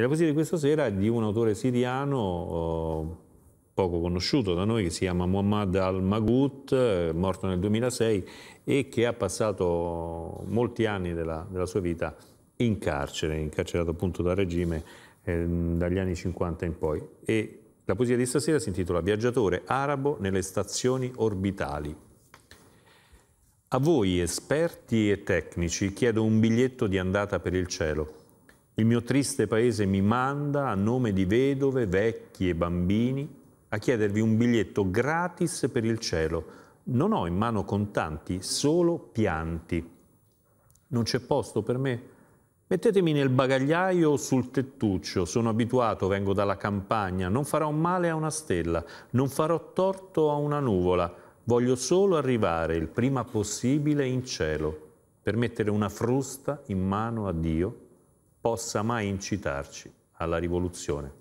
E la poesia di questa sera è di un autore siriano oh, poco conosciuto da noi, che si chiama Muhammad al-Maghut, eh, morto nel 2006 e che ha passato molti anni della, della sua vita in carcere, incarcerato appunto dal regime eh, dagli anni 50 in poi. E la poesia di stasera si intitola Viaggiatore arabo nelle stazioni orbitali. A voi, esperti e tecnici, chiedo un biglietto di andata per il cielo il mio triste paese mi manda, a nome di vedove, vecchi e bambini, a chiedervi un biglietto gratis per il cielo. Non ho in mano contanti, solo pianti. Non c'è posto per me? Mettetemi nel bagagliaio o sul tettuccio, sono abituato, vengo dalla campagna, non farò male a una stella, non farò torto a una nuvola, voglio solo arrivare il prima possibile in cielo, per mettere una frusta in mano a Dio possa mai incitarci alla rivoluzione.